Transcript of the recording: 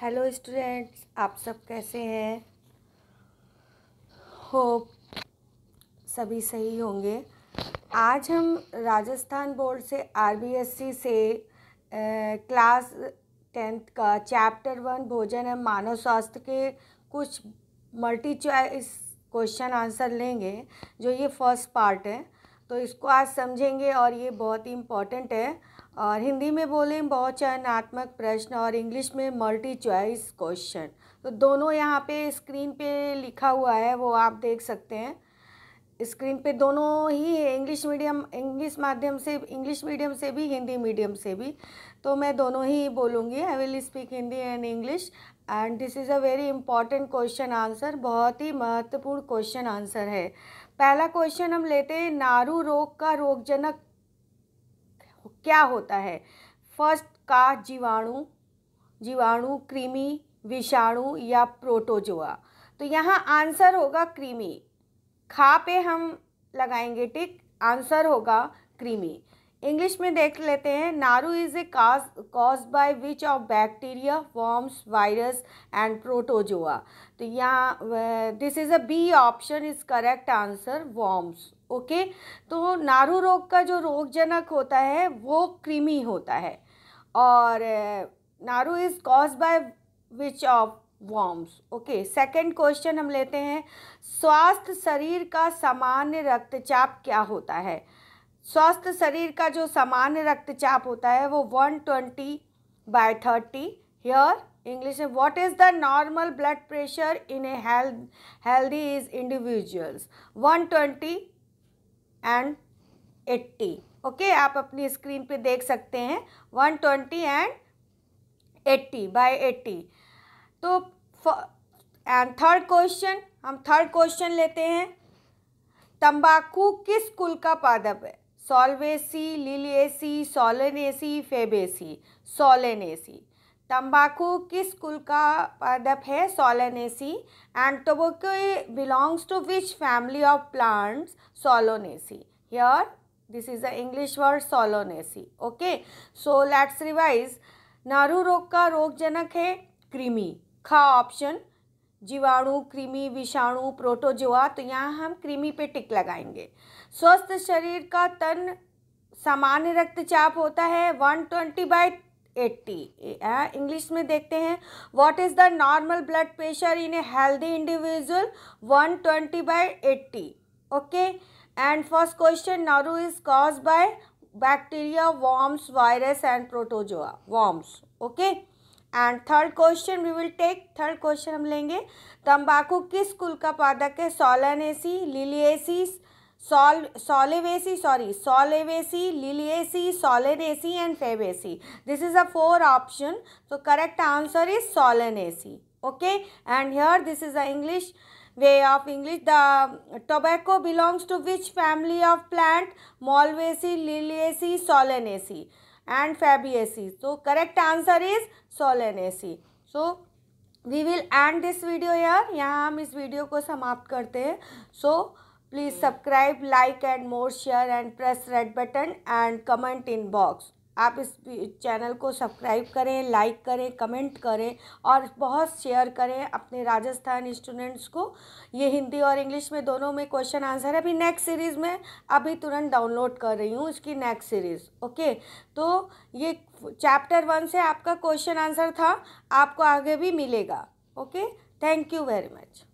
hello students आप सब कैसे हैं होप सभी सही होंगे आज हम राजस्थान बोर्ड से आरबीएससी से क्लास टेंथ का चैप्टर वन भोजन एवं मानव स्वास्थ्य के कुछ मल्टी चॉइस क्वेश्चन आंसर लेंगे जो ये फर्स्ट पार्ट है तो इसको आज समझेंगे और ये बहुत ही इम्पोर्टेंट है और हिंदी में बोलें बहुचयनात्मक प्रश्न और इंग्लिश में मल्टी चॉइस क्वेश्चन तो दोनों यहाँ पे स्क्रीन पे लिखा हुआ है वो आप देख सकते हैं स्क्रीन पे दोनों ही है इंग्लिश मीडियम इंग्लिश माध्यम से इंग्लिश मीडियम से भी हिंदी मीडियम से भी तो मैं दोनों ही बोलूँगी I will speak Hindi and English and this is a very important question answer बहुत ही महत्वपूर्ण क्वेश्चन आंसर है पहला क्वेश्चन हम लेते हैं नारू रोग का रोगजनक क्या होता है फर्स्ट का जीवाणु जीवाणु कृमि विषाणु या प्रोटोजोआ तो यहाँ आंसर होगा कृमि खा पे हम लगाएंगे टिक आंसर होगा कृमि इंग्लिश में देख लेते हैं नारू is a cause cause by which of bacteria worms virus and protozoa तो यहाँ this is a B option is correct answer worms okay तो नारू रोग का जो रोगजनक होता है वो क्रीमी होता है और नारू is cause by which of worms okay second question हम लेते हैं स्वास्थ्य शरीर का सामान्य रक्तचाप क्या होता है स्वस्थ शरीर का जो सामान्य रक्तचाप होता है वो one twenty by thirty here English में what is the normal blood pressure in a healthy is individuals one twenty and eighty okay आप अपनी स्क्रीन पे देख सकते हैं one twenty and eighty by eighty तो एंड थर्ड क्वेश्चन हम third question लेते हैं तंबाकू किस कुल का पादप है Solvaceae Liliaceae Solanaceae Fabaceae Solanaceae तंबाकू किस कुल का पादप है Solanaceae and tobacco belongs to which family of plants Solanaceae here this is the English word Solanaceae okay so let's revise नारू रोग का रोगजनक है क्रीमी खा ऑप्शन जीवाणु कृमि विषाणु प्रोटोजोआ तो यहाँ हम कृमि पे टिक लगाएंगे स्वस्थ शरीर का तन सामान्य रक्तचाप होता है one twenty by eighty English में देखते हैं what is the normal blood pressure in a healthy individual one twenty by eighty okay and first question नारू is cause by bacteria worms virus and protozoa worms okay and third question we will take third question हम लेंगे तंबाकू किस कुल का पादक है Solanaceae Liliaceae sol Solanaceae sorry Solanaceae Liliaceae Solanaceae and Fabaceae this is a four option तो correct answer is Solanaceae okay and here this is a English way of English the tobacco belongs to which family of plant Malvaceae Liliaceae Solanaceae and Fabaceae तो correct answer is Solanaceae so we will and this video यार यहाँ हम इस video को समाप्त करते हैं so so, please subscribe like and more share and press red button and comment in box आप इस चैनल को सब्सक्राइब करें लाइक करें कमेंट करें और बहुत शेयर करें अपने राजस्थान स्टूडेंट्स को ये हिंदी और इंग्लिश में दोनों में क्वेश्चन आंसर है अभी नेक्स्ट सीरीज़ में अभी तुरंत डाउनलोड कर रही हूँ इसकी नेक्स्ट सीरीज़ ओके तो ये चैप्टर वन से आपका क्वेश्चन आंसर था आपको आगे भी मिलेगा okay thank you very much